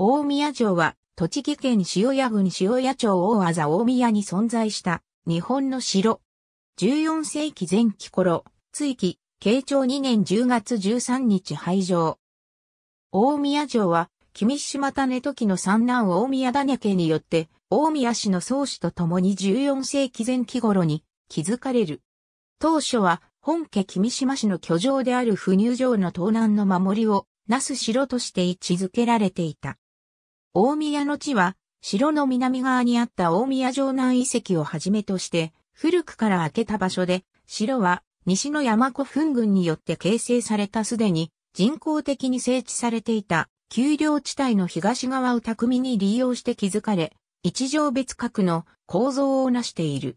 大宮城は、栃木県塩谷郡塩谷町大和大宮に存在した日本の城。14世紀前期頃、追記、慶長2年10月13日廃城。大宮城は、君島種時の三男大宮種家によって、大宮市の宗主と共に14世紀前期頃に築かれる。当初は、本家君島市の居城である不入城の東南の守りを、なす城として位置づけられていた。大宮の地は、城の南側にあった大宮城南遺跡をはじめとして、古くから開けた場所で、城は西の山古墳群によって形成されたすでに人工的に整地されていた丘陵地帯の東側を巧みに利用して築かれ、一条別格の構造を成している。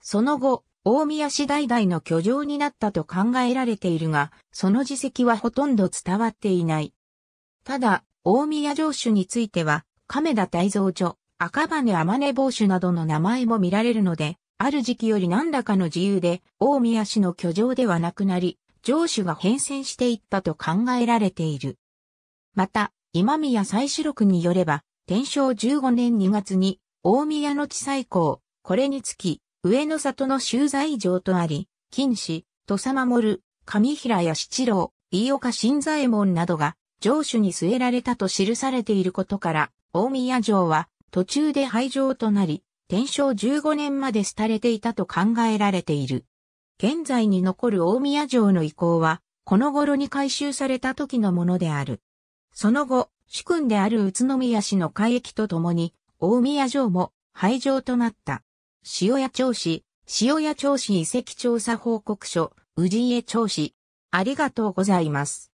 その後、大宮市代々の居城になったと考えられているが、その自責はほとんど伝わっていない。ただ、大宮城主については、亀田大蔵所、赤羽天根坊主などの名前も見られるので、ある時期より何らかの自由で、大宮市の居城ではなくなり、城主が変遷していったと考えられている。また、今宮再四録によれば、天正15年2月に、大宮の地最高、これにつき、上野里の修在城とあり、金氏、土佐守、上平や七郎、飯岡新左衛門などが、城主に据えられたと記されていることから、大宮城は途中で廃城となり、天正15年まで廃れていたと考えられている。現在に残る大宮城の遺構は、この頃に改修された時のものである。その後、主君である宇都宮市の海域とともに、大宮城も廃城となった。塩屋町市、塩屋町市遺跡調査報告書、宇治家町市。ありがとうございます。